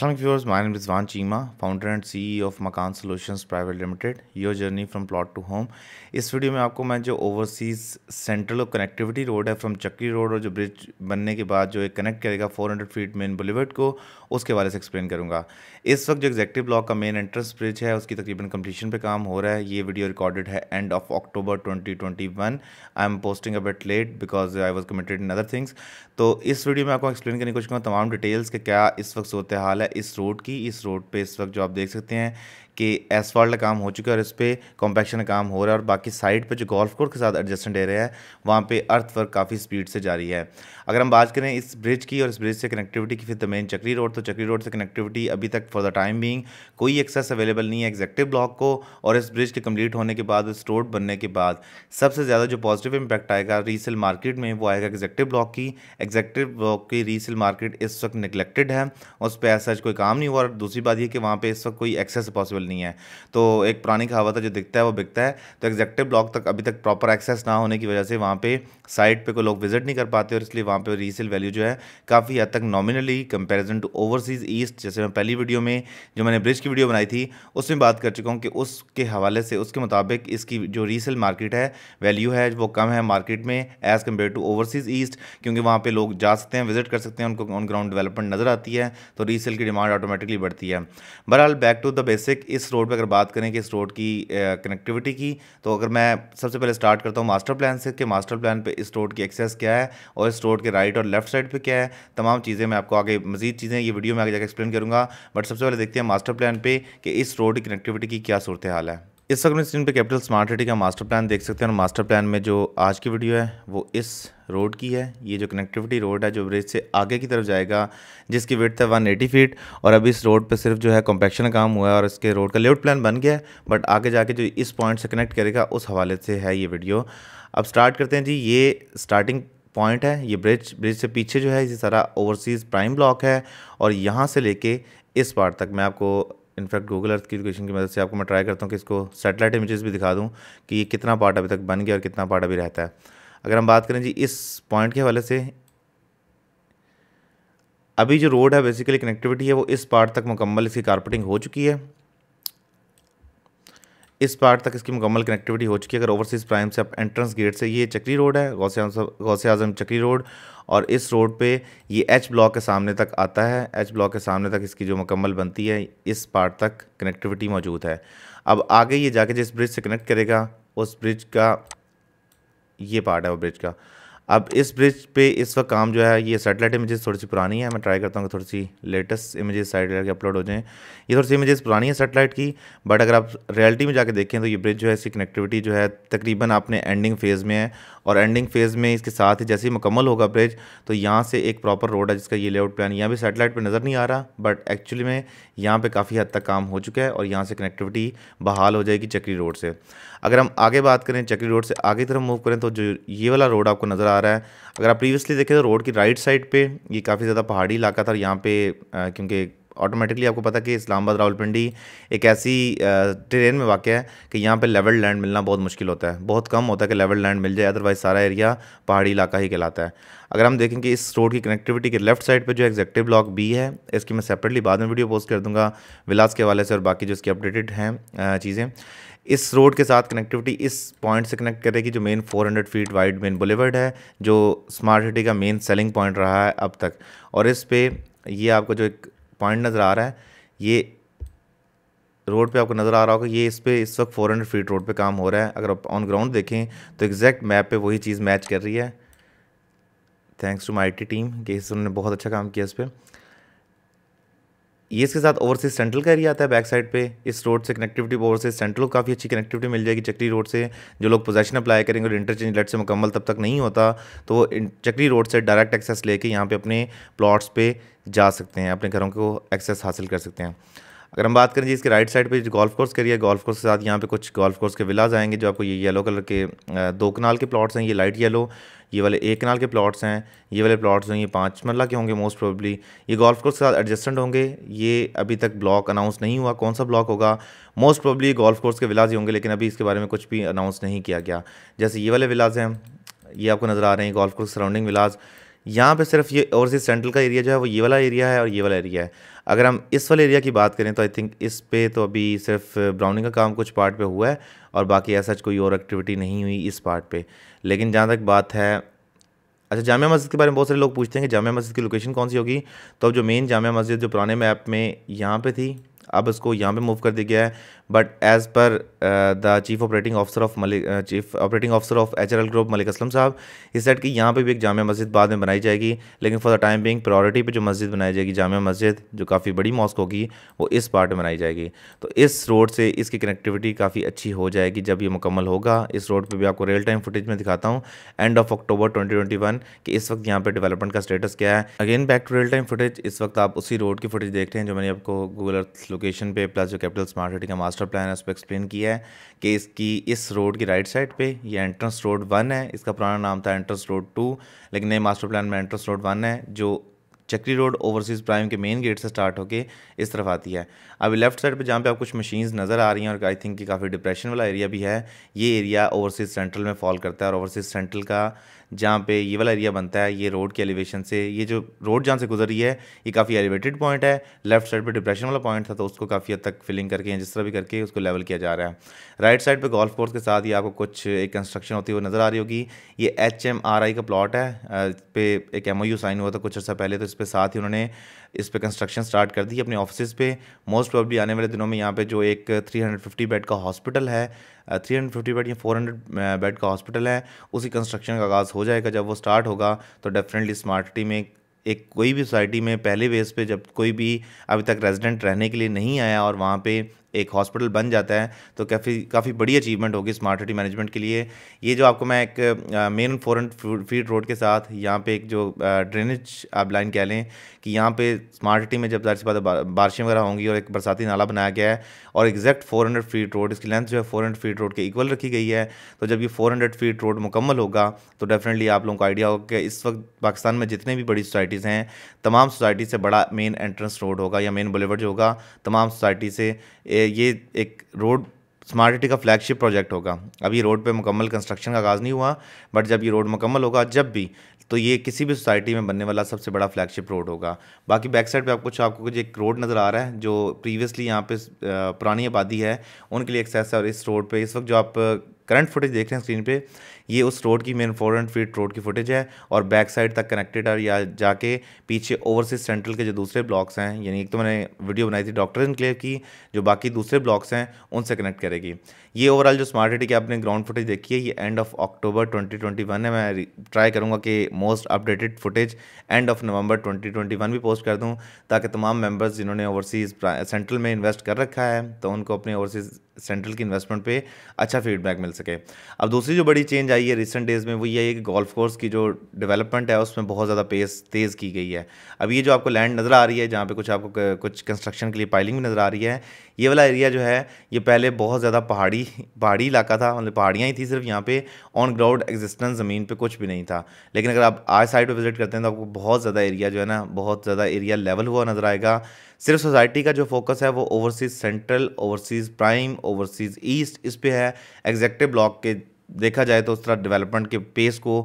Assalamu viewers, my name is Van Chima, founder and CEO of Makan Solutions Private Limited, your journey from plot to home. इस video में आपको मैं जो overseas central और connectivity road है from Chakri road और जो bridge बनने के बाद जो एक कनेक्ट करेगा 400 फीट मेन बुलेवर्ड को उसके बारे से एक्सप्लेन करूंगा इस वक्त जो एग्जेक्टिव ब्लॉक का मेन एंट्रेंस ब्रिज है उसकी तकरीबन कंप्लीशन पे काम हो रहा है ये वीडियो रिकॉर्डेड है end of October twenty I am posting a bit late because I was committed in other things तो इस वीडियो में आपको एक्सप्लेन करने की कोशिश करूँगा तमाम डिटेल्स के क्या इस वक्त सूरत हाल है है इस रोड की इस रोड पे इस वक्त जो आप देख सकते हैं कि एसफॉल्ट का काम हो चुका है और इस पर कॉम्पैक्शन का काम हो रहा है और बाकी साइड पे जो गोल्फ कोर्ट के साथ एडजस्टमेंट एरिया है वहाँ पे अर्थ वर्क काफ़ी स्पीड से जारी है अगर हम बात करें इस ब्रिज की और इस ब्रिज से कनेक्टिविटी की फिर द तो मेन चक्री रोड तो चक्री रोड से कनेक्टिविटी अभी तक फॉर द टाइम बींग कोई एक्सेस अवेलेबल नहीं है एग्जेक्टिव ब्लॉक को और इस ब्रिज के कम्प्लीट होने के बाद इस रोड बनने के बाद सबसे ज़्यादा जो पॉजिटिव इम्पैक्ट आएगा रीसेल मार्केट में वो आएगा एग्जेक्टिव ब्लॉक की एग्जेक्टिव ब्लॉक की रीसेल मार्केट इस वक्त निगलेक्टेड है उस पर ऐसा आज कोई काम नहीं हुआ और दूसरी बात ये कि वहाँ पे इस वक्त कोई एक्सेस पॉसिबल नहीं है तो एक पुरानी कहावत है जो दिखता है वो बिकता है तो एग्जेक्टिव ब्लॉक तक अभी तक प्रॉपर एक्सेस ना होने की वजह से वहाँ पे साइट पे कोई लोग विजिट नहीं कर पाते और इसलिए वहाँ पे रीसेल वैल्यू जो है काफ़ी हद तक nominally comparison to Overseas East जैसे मैं पहली वीडियो में जो मैंने ब्रिज की वीडियो बनाई थी उसमें बात कर चुका हूँ कि उसके हवाले से उसके मुताबिक इसकी जो रीसेल मार्केट है वैल्यू है वो कम है मार्केट में as compare to Overseas East क्योंकि वहाँ पर लोग जा सकते हैं विजिट कर सकते हैं उनको ऑन ग्राउंड डेवलपमेंट नज़र आती है तो रीसेल की डिमांड ऑटोमेटिकली बढ़ती है बहरहाल बैक टू द बेसिक इस रोड पर अगर बात करें कि इस रोड की कनेक्टिविटी की तो अगर मैं सबसे पहले स्टार्ट करता हूँ मास्टर प्लान से कि मास्टर प्लान पर इस रोड की एक्सेस क्या है और इस रोड के राइट और लेफ्ट साइड पर क्या है तमाम चीज़ें मैं आपको आगे मजीद चीज़ें ये वीडियो में आगे जाकर एक्सप्लेन करूँगा बट सबसे पहले देखते हैं मास्टर प्लान पर कि इस रोड की कनेक्टिविटी की क्या सूरत हाल है इस वक्त स्क्रीन पे कैपिटल स्मार्ट सिटी का मास्टर प्लान देख सकते हैं और मास्टर प्लान में जो आज की वीडियो है वो इस रोड की है ये जो कनेक्टिविटी रोड है जो ब्रिज से आगे की तरफ जाएगा जिसकी वेट है 180 फीट और अभी इस रोड पे सिर्फ जो है कॉम्पैक्शन काम हुआ है और इसके रोड का लेआउट प्लान बन गया है बट आगे जाके जो इस पॉइंट से कनेक्ट करेगा उस हवाले से है ये वीडियो अब स्टार्ट करते हैं जी ये स्टार्टिंग पॉइंट है ये ब्रिज ब्रिज से पीछे जो है ये सारा ओवरसीज़ प्राइम ब्लॉक है और यहाँ से लेके इस पार्ट तक मैं आपको इनफैक्ट गूगल अर्थ की इक्वेशन की मदद से आपको मैं ट्राई करता हूँ कि इसको सेटेलाइट इमेजेस भी दिखा दूँ कि ये कितना पार्ट अभी तक बन गया और कितना पार्ट अभी रहता है अगर हम बात करें जी इस पॉइंट के हवाले से अभी जो रोड है बेसिकली कनेक्टिविटी है वो इस पार्ट तक मुकम्मल इसकी कारपेटिंग हो चुकी है इस पार्ट तक इसकी मुकम्मल कनेक्टिविटी हो चुकी है अगर ओवरसीज़ प्राइम से आप एंट्रेंस गेट से ये चक्री रोड है गौसे गौसे आजम चक्री रोड और इस रोड पे ये एच ब्लॉक के सामने तक आता है एच ब्लॉक के सामने तक इसकी जो मुकम्मल बनती है इस पार्ट तक कनेक्टिविटी मौजूद है अब आगे ये जाके जिस ब्रिज से कनेक्ट करेगा उस ब्रिज का ये पार्ट है वो ब्रिज का अब इस ब्रिज पे इस वक्त काम जो है ये सैटेलाइट इमेजेस थोड़ी सी पुरानी है मैं ट्राई करता हूँ कि थोड़ी सी लेटेस्ट इमेजेस सैटेलाइट के अपलोड हो जाएँ ये थोड़ी सी इमेजेस पुरानी है सैटेलाइट की बट अगर आप रियलिटी में जाके देखें तो ये ब्रिज जो है इसकी कनेक्टिविटी जो है तकरीबन आपने एंडिंग फेज़ में है और एंडिंग फेज़ में इसके साथ ही जैसे ही मुकम्मल होगा ब्रिज तो यहाँ से एक प्रॉपर रोड है जिसका ये लेआउट प्लान यहाँ भी सैटेलाइट पर नज़र नहीं आ रहा बट एक्चुअली में यहाँ पर काफ़ी हद तक काम हो चुका है और यहाँ से कनेक्टिविटी बहाल हो जाएगी चक्री रोड से अगर हम आगे बात करें चक्री रोड से आगे तरफ मूव करें तो जो ये वाला रोड आपको नज़र आ रहा है अगर आप प्रीवियसली देखें तो रोड की राइट साइड पे ये काफ़ी ज़्यादा पहाड़ी इलाका था और यहाँ पे क्योंकि ऑटोमेटिकली आपको पता कि इस्लामाबाद रावलपिंडी एक ऐसी ट्रेन में वाक़ है कि यहाँ पे लेवल लैंड मिलना बहुत मुश्किल होता है बहुत कम होता है कि लेवल लैंड मिल जाए अदरवाइज़ सारा एरिया पहाड़ी इलाका ही कहलाता है अगर हम देखें कि इस रोड की कनेक्टिविटी के लेफ्ट साइड पर जो एग्जेक्टिव ब्लॉक बी है इसकी मैं सेपरेटली बाद में वीडियो पोस्ट कर दूँगा विलास के हवाले से और बाकी जो इसकी अपडेटेड हैं चीज़ें इस रोड के साथ कनेक्टिविटी इस पॉइंट से कनेक्ट करेगी जो main 400 feet wide main boulevard है जो स्मार्ट सिटी का मेन सेलिंग पॉइंट रहा है अब तक और इस पर ये आपको जो एक पॉइंट नज़र आ रहा है ये रोड पे आपको नज़र आ रहा होगा ये इस पर इस वक्त 400 फीट रोड पे काम हो रहा है अगर आप ऑन ग्राउंड देखें तो एग्जैक्ट मैप पर वही चीज़ मैच कर रही है thanks to my T team कि इस उन्होंने बहुत अच्छा काम किया इस पर ये इसके साथ ओवरसीज सेंट्रल का एरिया आता है बैक साइड पे इस रोड से कनेक्टिविटी ओवरसीज सेंट्रल को काफ़ी अच्छी कनेक्टिविटी मिल जाएगी चक्री रोड से जो लोग पोजेशन अप्लाई करेंगे और इंटरचेंज लेट से मुकम्मल तब तक नहीं होता तो वो चक्री रोड से डायरेक्ट एक्सेस लेके यहाँ पे अपने प्लॉट्स पे जा सकते हैं अपने घरों को एक्सेस हासिल कर सकते हैं अगर हम बात करें जी इसके राइट साइड पे जो गोल्फ कोर्स करिए गोल्फ कोर्स के साथ यहाँ पे कुछ गोल्फ कोर्स के विलाज आएंगे जो आपको ये येलो कलर के दो कनाल के प्लॉट्स हैं ये लाइट येलो ये वाले एक कनाल के प्लॉट्स हैं ये वाले प्लॉट्स हैं ये पाँच मरला के होंगे मोस्ट प्रोबली ये गोल्फ कोर्स के साथ एडजस्टेंट होंगे ये अभी तक ब्लॉक अनाउंस नहीं हुआ कौन सा ब्लॉक होगा मोस्ट प्रोबली गोल्फ कोर्स के विलाज ही होंगे लेकिन अभी इसके बारे में कुछ भी अनाउंस नहीं किया गया जैसे ये वाले विलाज हैं ये आपको नज़र आ रहे हैं गोल्फ कोर्स सराउंडिंग विलाज यहाँ पे सिर्फ ये और से सेंट्रल का एरिया जो है वो ये वाला एरिया है और ये वाला एरिया है अगर हम इस वाले एरिया की बात करें तो आई थिंक इस पे तो अभी सिर्फ ब्राउनिंग का काम कुछ पार्ट पे हुआ है और बाकी ऐसा कोई और एक्टिविटी नहीं हुई इस पार्ट पे लेकिन जहाँ तक बात है अच्छा जामिया मस्जिद के बारे में बहुत सारे लोग पूछते हैं कि जामिया मस्जिद की लोकेशन कौन सी होगी तो अब जो मेन जामिया मस्जिद जो पुराने मैप में यहाँ पर थी अब इसको यहाँ पर मूव कर दिया गया है but as per the chief operating officer of Malik chief operating officer of H of Malik Aslam uh, साहब इस सेट की यहाँ पे भी एक जाम मस्जिद बाद में बनाई जाएगी लेकिन for the time being priority पे जो मस्जिद बनाई जाएगी जाम मस्जिद जो काफ़ी बड़ी मॉस्क होगी वो इस पार्ट में बनाई जाएगी तो इस रोड से इसकी कनेक्टिविटी काफ़ी अच्छी हो जाएगी जब ये मुकम्मल होगा इस रोड पर भी आपको रियल टाइम फुटेज में दिखाता हूँ एंड ऑफ अक्टूबर ट्वेंटी कि इस वक्त यहाँ पर डेवलपमेंट का स्टेटस क्या है again back to real time footage इस वक्त आप उसी रोड की फुटेज देख रहे हैं जो मैंने आपको गूगल अर्थ लोकेशन पे प्लस जो कैपिटल स्मार्ट सिटी का मास्टर मास्टर प्लान उस पर एक्सप्लेन किया है कि इसकी इस रोड की राइट साइड पे ये एंट्रेंस रोड वन है इसका पुराना नाम था एंट्रेंस रोड टू लेकिन नए मास्टर प्लान में एंट्रेंस रोड वन है जो चक्री रोड ओवरसीज़ प्राइम के मेन गेट से स्टार्ट होकर इस तरफ आती है अभी लेफ्ट साइड पे जहाँ पे आप कुछ मशीन्स नज़र आ रही हैं और आई थिंक कि काफ़ी डिप्रेशन वाला एरिया भी है ये एरिया ओवरसीज़ सेंट्रल में फॉल करता है और ओवरसीज़ सेंट्रल का जहाँ पे ये वाला एरिया बनता है ये रोड के एलिवेशन से ये जो रोड जहाँ से गुजर रही है ये काफ़ी एलिवेटेड पॉइंट है लेफ्ट साइड पर डिप्रेशन वाला पॉइंट था तो उसको काफ़ी हद तक फिलिंग करके जिस तरह भी करके उसको लेवल किया जा रहा है राइट साइड पर गोल्फ कोर्स के साथ ही आपको कुछ एक कंस्ट्रक्शन होती है वो नज़र आ रही होगी ये एच का प्लॉट है पे एक एम साइन हुआ था कुछ अर्सा पहले तो इस पर साथ ही उन्होंने इस पर कंस्ट्रक्शन स्टार्ट कर दी अपने ऑफिस पे मोस्ट प्रॉब्ली आने वाले दिनों में यहाँ पे जो एक 350 बेड का हॉस्पिटल है 350 बेड या 400 बेड का हॉस्पिटल है उसी कंस्ट्रक्शन का आगाज़ हो जाएगा जब वो स्टार्ट होगा तो डेफिनेटली स्मार्ट सिटी में एक कोई भी सोसाइटी में पहले बेस पे जब कोई भी अभी तक रेजिडेंट रहने के लिए नहीं आया और वहाँ पे एक हॉस्पिटल बन जाता है तो काफ़ी काफ़ी बड़ी अचीवमेंट होगी स्मार्ट सिटी मैनेजमेंट के लिए ये जो आपको मैं एक मेन फोर फीड रोड के साथ यहाँ पे एक जो ड्रेनेज आप लाइन कह लें कि यहाँ पे स्मार्ट सिटी में जब जाहिर सी बात बारिशें वगैरह होंगी और एक बरसाती नाला बनाया गया है और exact four hundred feet road इसकी लेंथ जो है फोर हंड्रेड फीट रोड के इक्वल रखी गई है तो जब ये फोर हंड्रेड फीट रोड मुकम्मल होगा तो डेफिनेटली आप लोगों को आइडिया होगा कि इस वक्त पाकिस्तान में जितने भी बड़ी सोसाइटीज़ हैं तमाम सोसाइटी से बड़ा मेन एंट्रेंस रोड होगा या मेन बुलेवर्ड जो होगा तमाम सोसाइटी से ये एक रोड स्मार्ट सिटी का फ्लैगशिप प्रोजेक्ट होगा अभी रोड पे मुकम्मल कंस्ट्रक्शन का आगाज़ नहीं हुआ बट जब ये रोड मुकम्मल होगा जब भी तो ये किसी भी सोसाइटी में बनने वाला सबसे बड़ा फ्लैगशिप रोड होगा बाकी बैक साइड पे आपको कुछ आपको कुछ एक रोड नज़र आ रहा है जो प्रीवियसली यहाँ पे पुरानी आबादी है उनके लिए एक्सेस है और इस रोड पे इस वक्त जो आप करंट फुटेज देख रहे हैं स्क्रीन पे ये उस रोड की main four hundred feet road की फुटेज है और बैक साइड तक कनेक्टेड है या जाके पीछे ओवरसीज सेंट्रल के जो दूसरे ब्लॉक्स हैं यानी एक तो मैंने वीडियो बनाई थी डॉक्टर क्लियर की जो बाकी दूसरे ब्लॉक्स हैं उनसे कनेक्ट करेगी ये ओवरऑल जो स्मार्ट सिटी की आपने ग्राउंड फुटेज देखी है ये एंड ऑफ अक्टूबर ट्वेंटी है मैं ट्राई करूँगा कि most updated footage end of November one भी पोस्ट कर दूँ ताकि तमाम मेम्बर्स जिन्होंने ओवरसीज़ सेंट्रल में इन्वेस्ट कर रखा है तो उनको अपने ओवरसीज़ सेंट्रल की इन्वेस्टमेंट पे अच्छा फीडबैक मिल सके अब दूसरी जो बड़ी चेंज आई है रिसेंट डेज़ में वो ये है कि गोल्फ कोर्स की जो डेवलपमेंट है उसमें बहुत ज़्यादा पेस तेज़ की गई है अब ये जो आपको लैंड नज़र आ रही है जहाँ पे कुछ आपको कुछ कंस्ट्रक्शन के लिए पाइलिंग भी नज़र आ रही है ये वाला एरिया जो है ये पहले बहुत ज़्यादा पहाड़ी पहाड़ी इलाका था मतलब पहाड़ियाँ ही थी सिर्फ यहाँ पे ऑन ग्राउंड एग्जिस्टेंस ज़मीन पर कुछ भी नहीं था लेकिन अगर आप आज साइड पर विज़िट करते हैं तो आपको बहुत ज़्यादा एरिया जो है ना बहुत ज़्यादा एरिया लेवल हुआ नज़र आएगा सिर्फ सोसाइटी का जो फोकस है वो Overseas Central Overseas Prime Overseas East इस पर है एग्जैक्टिव ब्लॉक के देखा जाए तो उस तरह डेवलपमेंट के पेस को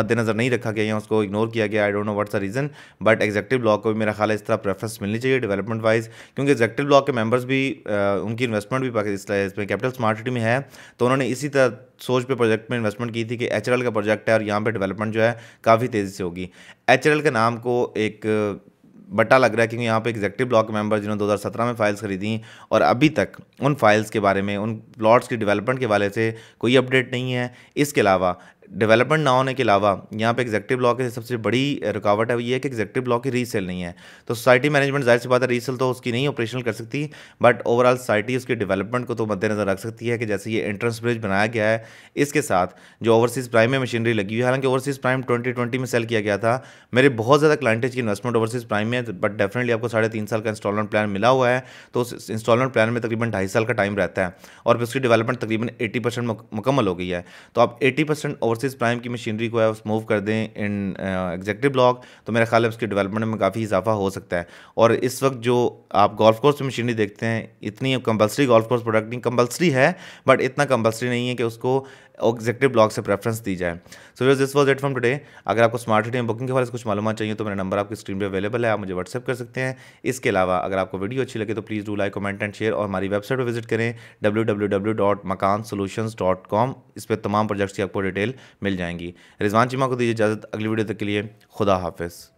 मद्देनज़र नहीं रखा गया या उसको इग्नोर किया गया I don't know what's the reason but executive block को भी मेरा ख्याल है इस तरह प्रेफरेंस मिलनी चाहिए डेवलपमेंट वाइज क्योंकि एग्जैक्टिव ब्लॉक के मेंबर्स भी आ, उनकी इन्वेस्टमेंट भी इसमें कैपिटल स्मार्ट सिटी में है तो उन्होंने इसी तरह सोच पे प्रोजेक्ट में इन्वेस्टमेंट की थी कि एच का प्रोजेक्ट है और यहाँ पर डेवलपमेंट जो है काफ़ी तेज़ी से होगी एच का नाम को एक बटा लग रहा है क्योंकि यहाँ पे एग्जेक्टिव ब्लॉक मेंबर जिन्होंने 2017 में फाइल्स खरीदी और अभी तक उन फाइल्स के बारे में उन प्लॉट्स की डेवलपमेंट के वाले से कोई अपडेट नहीं है इसके अलावा डेवलपमेंट ना होने के अलावा यहाँ पे एग्जेक्टिव ब्लॉक की सबसे बड़ी रुकावट है ये है कि एग्जेक्टिव ब्लॉक की रीसेल नहीं है तो सोसाइटी मैनेजमेंट जाहिर सी बात है रीसेल तो उसकी नहीं ऑपरेशनल कर सकती बट ओवरऑल सोसाइटी उसके डेवलपमेंट को तो मद्देनजर रख सकती है कि जैसे ये एंट्रेंस ब्रिज बनाया गया है इसके साथ जो ओवरसीज़ प्राइम में मशीनरी लगी हुई है हालांकि ओवरसीज़ प्राइम ट्वेंटी में सेल किया गया था मेरे बहुत ज़्यादा क्लाइंटेज की इन्वेस्टमेंट ओवरसीज़ प्राइम में बट डेफिनेटली आपको साढ़े तीन साल का इंस्टॉलमेंट प्लान मिला हुआ है तो उस इंस्टॉलमेंट प्लान में तकरीबन ढाई साल का टाइम रहता है और उसकी डेवलपमेंट तकरीबन एटी मुकम्मल हो गई है तो आप एटी परसेंट फोर्सेस प्राइम की मशीनरी को है उस मूव कर दें इन एग्जेक्टिव ब्लॉक तो मेरा ख्याल है उसके डेवलपमेंट में काफ़ी इजाफा हो सकता है और इस वक्त जो आप गोल्फ कोर्स की मशीनरी देखते हैं इतनी कंपलसरी गोल्फ कोर्स प्रोडक्ट नहीं कंपलसरी है बट इतना कंपलसरी नहीं है कि उसको एग्जेक्टिव ब्लॉग से प्रेफरेंस दी जाए so was this was it from today अगर आपको स्मार्ट सिटी में बुकिंग के बारे में कुछ मालूम चाहिए तो मेरा नंबर आपकी स्क्रीन पर अवेलेबल है आप मुझे व्हाट्सअप कर सकते हैं इसके अलावा अगर आपको वीडियो अच्छी लगे तो please do like comment and share और हमारी वेबसाइट पर विजिट करें डब्ल्यू इस पर तमाम प्रोजेक्ट्स की आपको डिटेल मिल जाएंगी रिजवान चीमा को दीजिए इजाज़त अगली वीडियो तक के लिए खुदा हाफिज़